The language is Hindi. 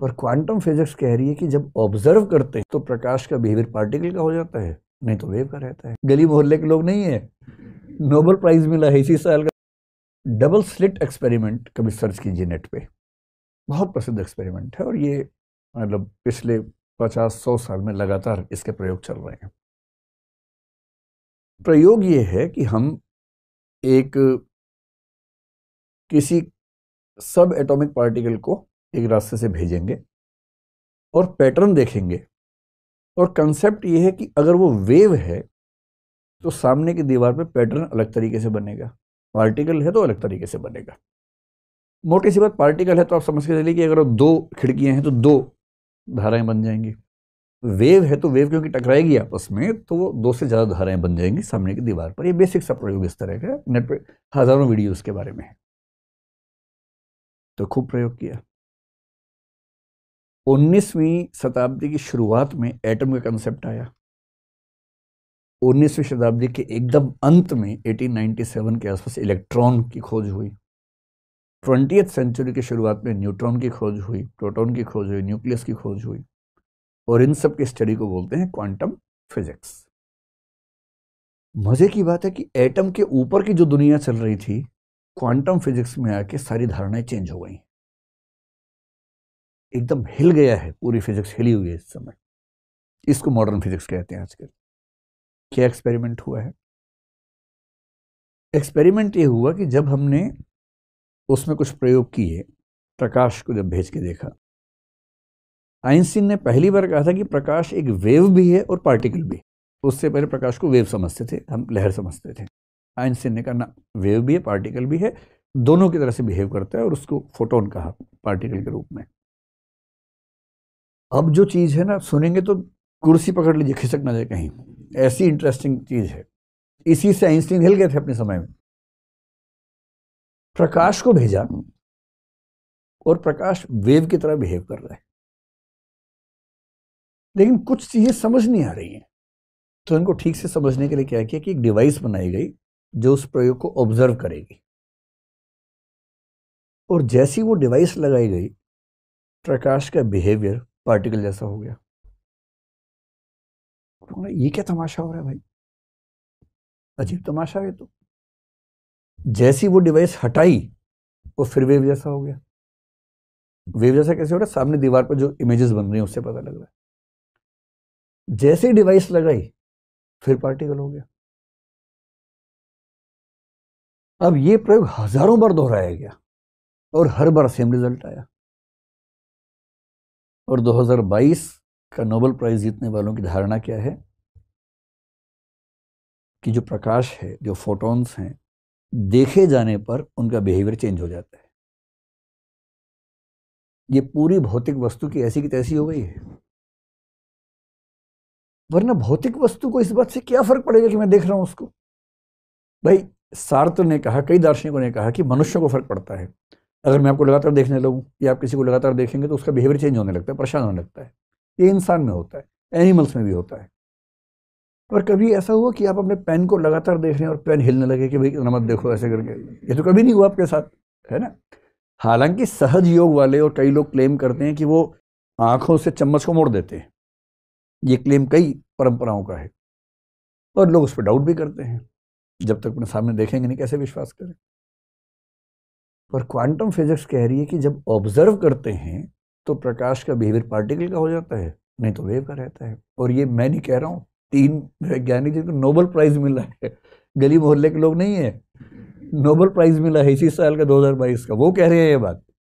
पर क्वांटम फिजिक्स कह रही है कि जब ऑब्जर्व करते हैं तो प्रकाश का बिहेवियर पार्टिकल का हो जाता है नहीं तो वेव का रहता है गली मोहल्ले के लोग नहीं है नोबल प्राइज मिला है इसी साल का डबल स्लिट एक्सपेरिमेंट कभी सर्च कीजिए नेट पे बहुत प्रसिद्ध एक्सपेरिमेंट है और ये मतलब पिछले पचास सौ साल में लगातार इसके प्रयोग चल रहे हैं प्रयोग ये है कि हम एक किसी सब एटॉमिक पार्टिकल को एक रास्ते से भेजेंगे और पैटर्न देखेंगे और कंसेप्ट ये है कि अगर वो वेव है तो सामने की दीवार पे पैटर्न अलग तरीके से बनेगा पार्टिकल है तो अलग तरीके से बनेगा मोटी सी बात पार्टिकल है तो आप समझ के चलिए कि अगर दो खिड़कियां हैं तो दो धाराएं बन जाएंगी वेव है तो वेव क्योंकि टकराएगी आपस में तो वो दो से ज़्यादा धाराएं बन जाएंगी सामने की दीवार पर ये बेसिक सा प्रयोग इस तरह का नेट पर हज़ारों वीडियो उसके बारे में है तो खूब प्रयोग किया 19वीं शताब्दी की शुरुआत में एटम का कंसेप्ट आया 19वीं शताब्दी के एकदम अंत में 1897 के आसपास इलेक्ट्रॉन की खोज हुई ट्वेंटी सेंचुरी की शुरुआत में न्यूट्रॉन की खोज हुई प्रोटॉन की खोज हुई न्यूक्लियस की खोज हुई और इन सब की स्टडी को बोलते हैं क्वांटम फिजिक्स मज़े की बात है कि एटम के ऊपर की जो दुनिया चल रही थी क्वांटम फिजिक्स में आके सारी धारणाएं चेंज हो गई एकदम हिल गया है पूरी फिजिक्स हिली हुई है इस समय इसको मॉडर्न फिजिक्स कहते हैं आजकल क्या एक्सपेरिमेंट हुआ है एक्सपेरिमेंट ये हुआ कि जब हमने उसमें कुछ प्रयोग किए प्रकाश को जब भेज के देखा आइंस्टीन ने पहली बार कहा था कि प्रकाश एक वेव भी है और पार्टिकल भी उससे पहले प्रकाश को वेव समझते थे हम लहर समझते थे आइंस्टीन ने कहा ना वेव भी है पार्टिकल भी है दोनों की तरह से बिहेव करता है और उसको फोटोन कहा पार्टिकल के रूप में अब जो चीज़ है ना सुनेंगे तो कुर्सी पकड़ लीजिए खिसक ना जाए कहीं ऐसी इंटरेस्टिंग चीज़ है इसी से आइंस्टीन हिल गए थे अपने समय में प्रकाश को भेजा और प्रकाश वेव की तरह बिहेव कर रहा है लेकिन कुछ चीज़ें समझ नहीं आ रही हैं तो इनको ठीक से समझने के लिए क्या किया कि एक डिवाइस बनाई गई जो उस प्रयोग को ऑब्जर्व करेगी और जैसी वो डिवाइस लगाई गई प्रकाश का बिहेवियर पार्टिकल जैसा हो गया तो ये क्या तमाशा हो रहा है भाई अजीब तमाशा है तो जैसी वो डिवाइस हटाई वो फिर वेव जैसा हो गया वेव जैसा कैसे हो रहा है सामने दीवार पर जो इमेजेस बन रही हैं उससे पता लग रहा है जैसी डिवाइस लगाई फिर पार्टिकल हो गया अब ये प्रयोग हजारों बार दोहराया गया और हर बार सेम रिजल्ट आया और 2022 का नोबेल प्राइज़ जीतने वालों की धारणा क्या है कि जो प्रकाश है जो फोटॉन्स हैं देखे जाने पर उनका बिहेवियर चेंज हो जाता है ये पूरी भौतिक वस्तु की ऐसी की तैसी हो गई है वरना भौतिक वस्तु को इस बात से क्या फर्क पड़ेगा कि मैं देख रहा हूं उसको भाई सार्थ ने कहा कई दार्शनिकों ने कहा कि मनुष्य को फर्क पड़ता है अगर मैं आपको लगातार देखने लगूँ या आप किसी को लगातार देखेंगे तो उसका बिहेवियर चेंज होने लगता है परेशान होने लगता है ये इंसान में होता है एनिमल्स में भी होता है पर कभी ऐसा हुआ कि आप अपने पेन को लगातार देख रहे हैं और पेन हिलने लगे कि भाई इतना मत देखो ऐसे करके ये तो कभी नहीं हुआ आपके साथ है ना हालांकि सहज योग वाले और कई लोग क्लेम करते हैं कि वो आंखों से चम्मच को मोड़ देते हैं ये क्लेम कई परंपराओं का है और लोग उस पर डाउट भी करते हैं जब तक अपने सामने देखेंगे नहीं कैसे विश्वास करें पर क्वांटम फिजिक्स कह रही है कि जब ऑब्जर्व करते हैं तो प्रकाश का बिहेवियर पार्टिकल का हो जाता है नहीं तो वेव का रहता है और ये मैं नहीं कह रहा हूँ तीन वैज्ञानिक जिनको नोबल प्राइज मिला है गली मोहल्ले के लोग नहीं है नोबल प्राइज मिला है इसी साल का दो का वो कह रहे हैं ये बात